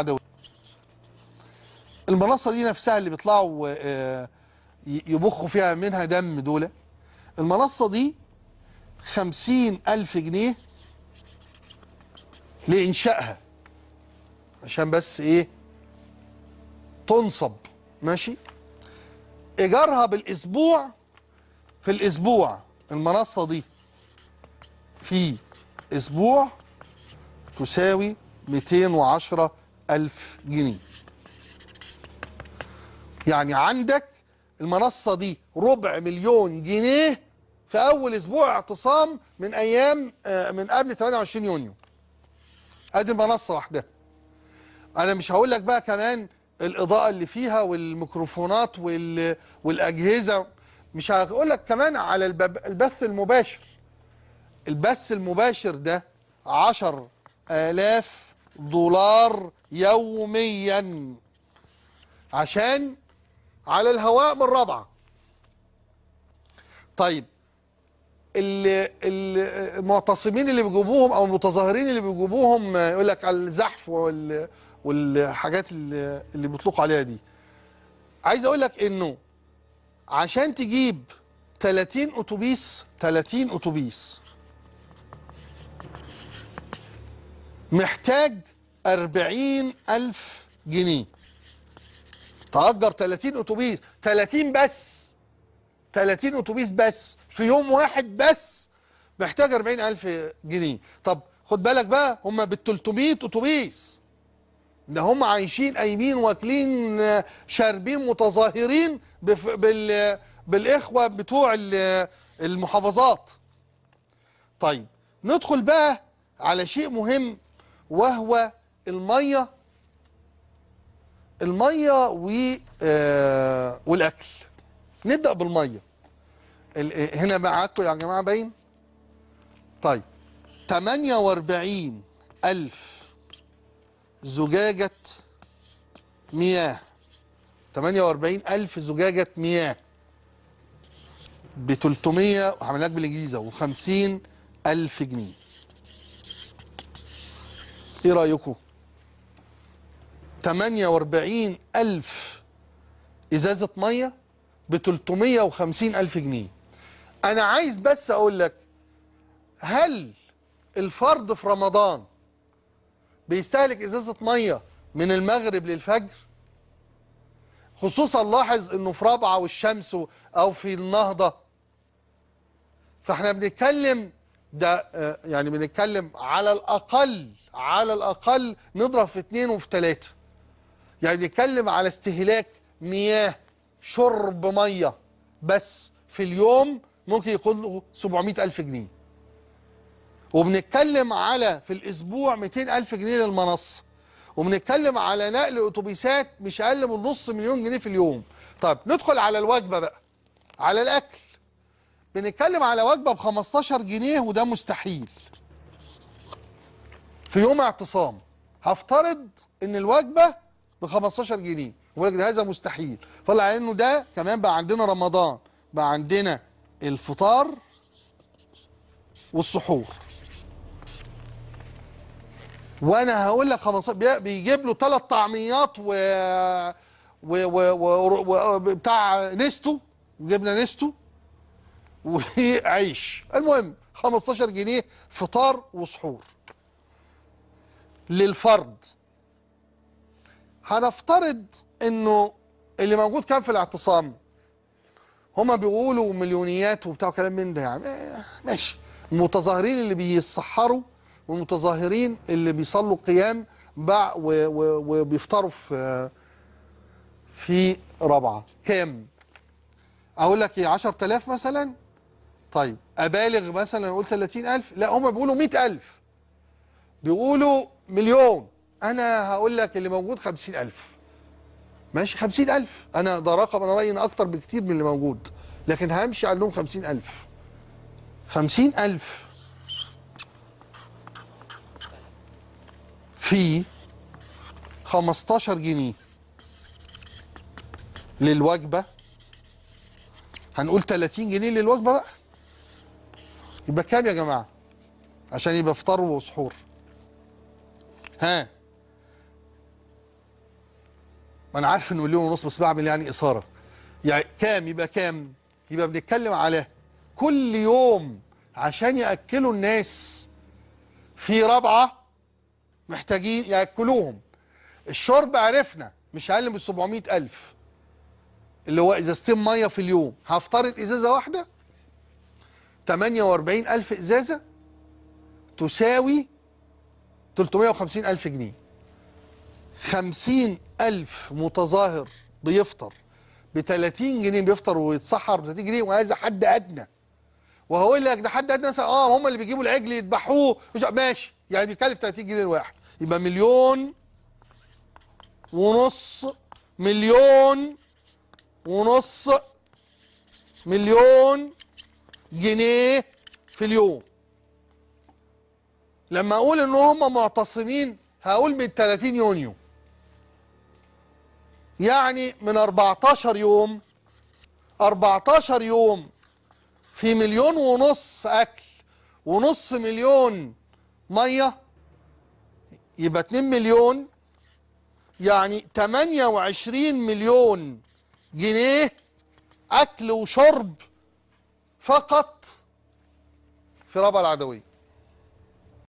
عدو المنصة دي نفسها اللي بيطلعوا آه، يبخوا فيها منها دم دولة المنصة دي خمسين ألف جنيه لإنشائها عشان بس إيه تنصب ماشي إيجارها بالأسبوع في الأسبوع المنصة دي في أسبوع تساوي 210 ألف جنيه يعني عندك المنصة دي ربع مليون جنيه في أول أسبوع اعتصام من أيام آه، من قبل 28 يونيو أدي المنصة واحدة أنا مش هقول لك بقى كمان الإضاءة اللي فيها والميكروفونات وال... والأجهزة مش هقول لك كمان على البث المباشر البث المباشر ده 10000 دولار يوميا عشان على الهواء بالرابعة طيب اللي المعتصمين اللي بيجيبوهم او المتظاهرين اللي بيجيبوهم يقول لك على الزحف وال والحاجات اللي, اللي بيطلقوا عليها دي عايز اقول لك انه عشان تجيب 30 اتوبيس 30 اتوبيس محتاج أربعين ألف جنيه تأجر 30 أتوبيس 30 بس 30 أتوبيس بس في يوم واحد بس محتاج أربعين ألف جنيه طب خد بالك بقى هم بال 300 أتوبيس ده هم عايشين قايمين واكلين شاربين متظاهرين بال بالإخوة بتوع المحافظات طيب ندخل بقى على شيء مهم وهو الميه الميه و آه، والاكل نبدا بالميه آه، هنا معاكم يا جماعه باين طيب 48 ألف زجاجة مياه 48 ألف زجاجة مياه ب 300 وعملناها بالإنجليزي و 50 ألف جنيه إيه رأيكم؟ 48 ألف إزازة مية ب 350 ألف جنيه أنا عايز بس أقول لك هل الفرد في رمضان بيستهلك إزازة مية من المغرب للفجر خصوصا لاحظ أنه في رابعة والشمس أو في النهضة فاحنا بنتكلم ده آه، يعني بنتكلم على الأقل على الأقل نضرب في اتنين وفي تلاتة يعني بنتكلم على استهلاك مياه شرب ميه بس في اليوم ممكن يكون له 700 ألف جنيه وبنتكلم على في الأسبوع 200 ألف جنيه للمنصة وبنتكلم على نقل أتوبيسات مش أقل من نص مليون جنيه في اليوم طب ندخل على الوجبة بقى على الأكل بنتكلم على وجبة ب 15 جنيه وده مستحيل في يوم اعتصام هفترض ان الوجبة ب 15 جنيه يقول لك ده هذا مستحيل فطلع على انه ده كمان بقى عندنا رمضان بقى عندنا الفطار والسحور وانا هقول لك 15 بيجيب له ثلاث طعميات و و و, و... و... بتاع نستو وجبنا نستو وعيش المهم 15 جنيه فطار وسحور للفرد هنفترض انه اللي موجود كان في الاعتصام هما بيقولوا مليونيات وبتاع وكلام من ده يعني إيه، ماشي المتظاهرين اللي بيسحروا والمتظاهرين اللي بيصلوا قيام باع وبيفطروا في في رابعه كام اقول لك ايه 10000 مثلا طيب ابالغ مثلا اقول 30000 لا هما بيقولوا 100000 بيقولوا مليون أنا هقول لك اللي موجود 50000 ماشي 50000 أنا ده رقم أنا رأيي أكتر بكتير من اللي موجود لكن همشي على لهم 50000 50000 في 15 جنيه للوجبة هنقول 30 جنيه للوجبة بقى يبقى كام يا جماعة عشان يبقى فطار وسحور ها ما انا عارف انه مليون ونص بس بعمل يعني اثاره يعني كام يبقى كام يبقى بنتكلم على كل يوم عشان ياكلوا الناس في رابعه محتاجين ياكلوهم الشرب عرفنا مش اقل من 700000 اللي هو ازازتين ميه في اليوم هفترض ازازه واحده 48000 ازازه تساوي 350 ألف جنيه خمسين ألف متظاهر بيفطر ب 30 جنيه بيفطر ويتسحر ب 30 جنيه وعايز حد أدنى وهقول لك ده حد أدنى اه هم اللي بيجيبوا العجل يذبحوه ماشي يعني بيكلف 30 جنيه الواحد يبقى مليون ونص مليون ونص مليون جنيه في اليوم لما اقول ان هم معتصمين هقول من 30 يونيو يعني من 14 يوم 14 يوم في مليون ونص أكل ونص مليون مية يبقى 2 مليون يعني 28 مليون جنيه أكل وشرب فقط في ربع العدوية